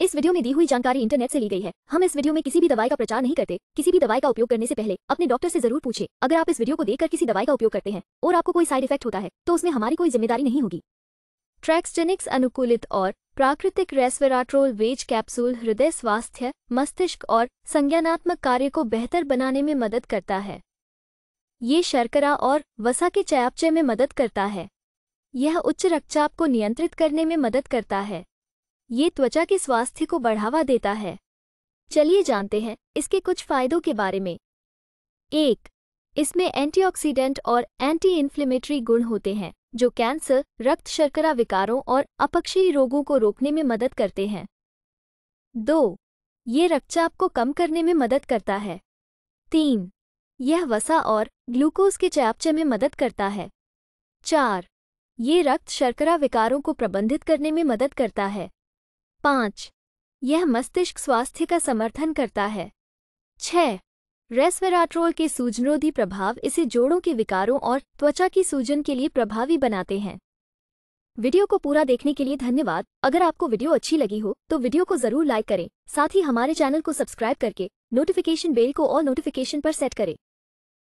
इस वीडियो में दी हुई जानकारी इंटरनेट से ली गई है हम इस वीडियो में किसी भी दवाई का प्रचार नहीं करते किसी भी दवाई का उपयोग करने से पहले अपने डॉक्टर से जरूर पूछे अगर आप इस वीडियो को देखकर किसी दवाई का उपयोग करते हैं और आपको कोई साइड इफेक्ट होता है तो उसमें हमारी कोई जिम्मेदारी नहीं होगी ट्रैक्सजेनिक्स अनुकूलित और प्राकृतिक रेस्वेराट्रोल वेज कैप्सूल हृदय स्वास्थ्य मस्तिष्क और संज्ञानात्मक कार्य को बेहतर बनाने में मदद करता है ये शर्करा और वसा के चयापचय में मदद करता है यह उच्च रक्तचाप को नियंत्रित करने में मदद करता है ये त्वचा के स्वास्थ्य को बढ़ावा देता है चलिए जानते हैं इसके कुछ फायदों के बारे में एक इसमें एंटीऑक्सीडेंट और एंटी इन्फ्लेमेटरी गुण होते हैं जो कैंसर रक्त शर्करा विकारों और अपक्षयी रोगों को रोकने में मदद करते हैं दो ये रक्तचाप को कम करने में मदद करता है तीन यह वसा और ग्लूकोज के चयापचय में मदद करता है चार ये रक्त शर्करा विकारों को प्रबंधित करने में मदद करता है पाँच यह मस्तिष्क स्वास्थ्य का समर्थन करता है छ रेस्वेराट्रोल के सूजनरोधी प्रभाव इसे जोड़ों के विकारों और त्वचा की सूजन के लिए प्रभावी बनाते हैं वीडियो को पूरा देखने के लिए धन्यवाद अगर आपको वीडियो अच्छी लगी हो तो वीडियो को जरूर लाइक करें साथ ही हमारे चैनल को सब्सक्राइब करके नोटिफिकेशन बेल को और नोटिफिकेशन पर सेट करें